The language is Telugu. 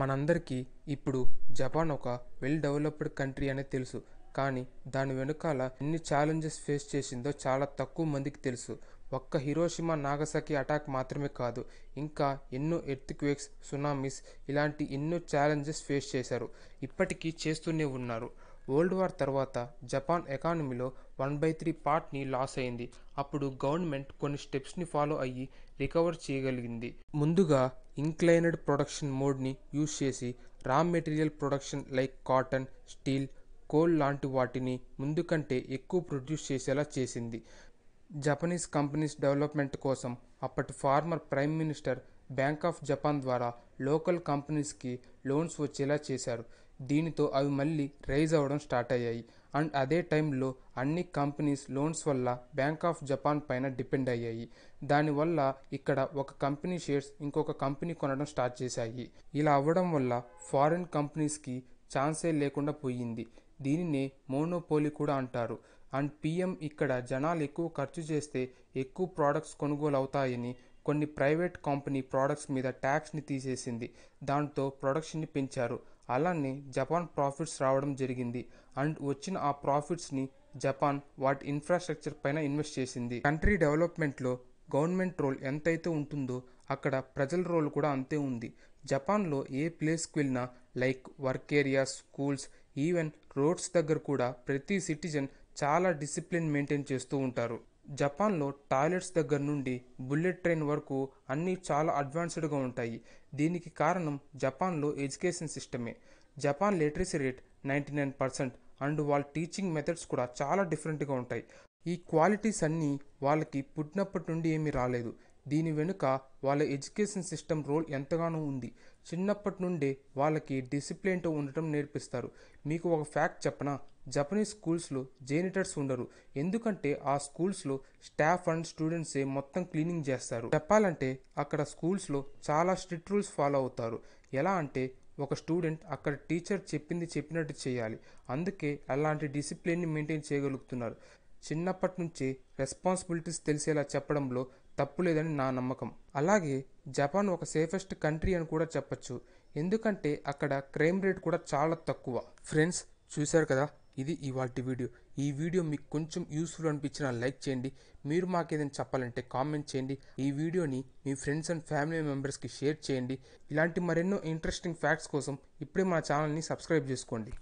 మనందరికీ ఇప్పుడు జపాన్ ఒక వెల్ డెవలప్డ్ కంట్రీ అనే తెలుసు కానీ దాని వెనుకాల ఎన్ని ఛాలెంజెస్ ఫేస్ చేసిందో చాలా తక్కువ మందికి తెలుసు ఒక్క హిరోషిమా నాగసాకి అటాక్ మాత్రమే కాదు ఇంకా ఎన్నో ఎర్త్క్వేక్స్ సునామీస్ ఇలాంటి ఎన్నో ఛాలెంజెస్ ఫేస్ చేశారు ఇప్పటికీ చేస్తూనే ఉన్నారు వరల్డ్ వార్ తర్వాత జపాన్ ఎకానమీలో వన్ బై త్రీ పార్ట్ని లాస్ అయింది అప్పుడు గవర్నమెంట్ కొన్ని స్టెప్స్ని ఫాలో అయ్యి రికవర్ చేయగలిగింది ముందుగా ఇంక్లైనడ్ ప్రొడక్షన్ మోడ్ని యూజ్ చేసి raw material production like cotton steel coal లాంటి వాటిని ముందు కంటే ఎక్కువ ప్రొడ్యూస్ చేసేలా చేసింది జపనీస్ కంపెనీస్ డెవలప్మెంట్ కోసం అప్పటి former prime minister bank of Japan ద్వారా లోకల్ కంపెనీస్కి లోన్స్ వచ్చేలా చేశారు దీనితో అవి మళ్ళీ రైజ్ అవ్వడం స్టార్ట్ అయ్యాయి అండ్ అదే టైంలో అన్ని కంపెనీస్ లోన్స్ వల్ల బ్యాంక్ ఆఫ్ జపాన్ పైన డిపెండ్ అయ్యాయి దానివల్ల ఇక్కడ ఒక కంపెనీ షేర్స్ ఇంకొక కంపెనీ కొనడం స్టార్ట్ చేశాయి ఇలా అవ్వడం వల్ల ఫారిన్ కంపెనీస్కి ఛాన్సే లేకుండా పోయింది దీనినే మోనోపోలి కూడా అంటారు అండ్ పిఎం ఇక్కడ జనాలు ఎక్కువ ఖర్చు చేస్తే ఎక్కువ ప్రోడక్ట్స్ కొనుగోలు అవుతాయని కొన్ని ప్రైవేట్ కంపెనీ ప్రొడక్ట్స్ మీద ట్యాక్స్ని తీసేసింది దాంతో ప్రొడక్షన్ని పెంచారు అలానే జపాన్ ప్రాఫిట్స్ రావడం జరిగింది అండ్ వచ్చిన ఆ ప్రాఫిట్స్ని జపాన్ వాటి ఇన్ఫ్రాస్ట్రక్చర్ పైన ఇన్వెస్ట్ చేసింది కంట్రీ డెవలప్మెంట్లో గవర్నమెంట్ రోల్ ఎంతైతే ఉంటుందో అక్కడ ప్రజల రోల్ కూడా అంతే ఉంది జపాన్లో ఏ ప్లేస్కి వెళ్ళినా like work areas schools even roads దగ్గర కూడా ప్రతి సిటిజన్ చాలా డిసిప్లిన్ మెయింటైన్ చేస్తూ ఉంటారు జపాన్లో టాయిలెట్స్ దగ్గర నుండి బుల్లెట్ ట్రైన్ వరకు అన్నీ చాలా అడ్వాన్స్డ్గా ఉంటాయి దీనికి కారణం జపాన్లో ఎడ్యుకేషన్ సిస్టమే Japan literacy rate ninety nine percent and వాళ్ళ టీచింగ్ మెథడ్స్ కూడా చాలా డిఫరెంట్గా ఉంటాయి ఈ క్వాలిటీస్ అన్నీ వాళ్ళకి పుట్టినప్పటి నుండి ఏమీ రాలేదు దీని వెనుక వాళ్ళ ఎడ్యుకేషన్ సిస్టమ్ రోల్ ఎంతగానో ఉంది చిన్నప్పటి నుండే వాళ్ళకి డిసిప్లిన్తో ఉండటం నేర్పిస్తారు మీకు ఒక ఫ్యాక్ట్ చెప్పనా జపనీస్ స్కూల్స్లో జేనిటర్స్ ఉండరు ఎందుకంటే ఆ స్కూల్స్లో స్టాఫ్ అండ్ స్టూడెంట్సే మొత్తం క్లీనింగ్ చేస్తారు చెప్పాలంటే అక్కడ స్కూల్స్లో చాలా స్ట్రిక్ట్ రూల్స్ ఫాలో అవుతారు ఎలా అంటే ఒక స్టూడెంట్ అక్కడ టీచర్ చెప్పింది చెప్పినట్టు చేయాలి అందుకే అలాంటి డిసిప్లిన్ని మెయింటైన్ చేయగలుగుతున్నారు చిన్నప్పటి నుంచే రెస్పాన్సిబిలిటీస్ తెలిసేలా చెప్పడంలో తప్పు లేదని నా నమ్మకం అలాగే జపాన్ ఒక సేఫెస్ట్ కంట్రీ అని కూడా చెప్పచ్చు ఎందుకంటే అక్కడ క్రైమ్ రేట్ కూడా చాలా తక్కువ ఫ్రెండ్స్ చూశారు కదా ఇది ఇవాటి వీడియో ఈ వీడియో మీకు కొంచెం యూస్ఫుల్ అనిపించిన లైక్ చేయండి మీరు మాకు ఏదైనా చెప్పాలంటే కామెంట్ చేయండి ఈ వీడియోని మీ ఫ్రెండ్స్ అండ్ ఫ్యామిలీ మెంబర్స్కి షేర్ చేయండి ఇలాంటి మరెన్నో ఇంట్రెస్టింగ్ ఫ్యాక్ట్స్ కోసం ఇప్పుడే మా ఛానల్ని సబ్స్క్రైబ్ చేసుకోండి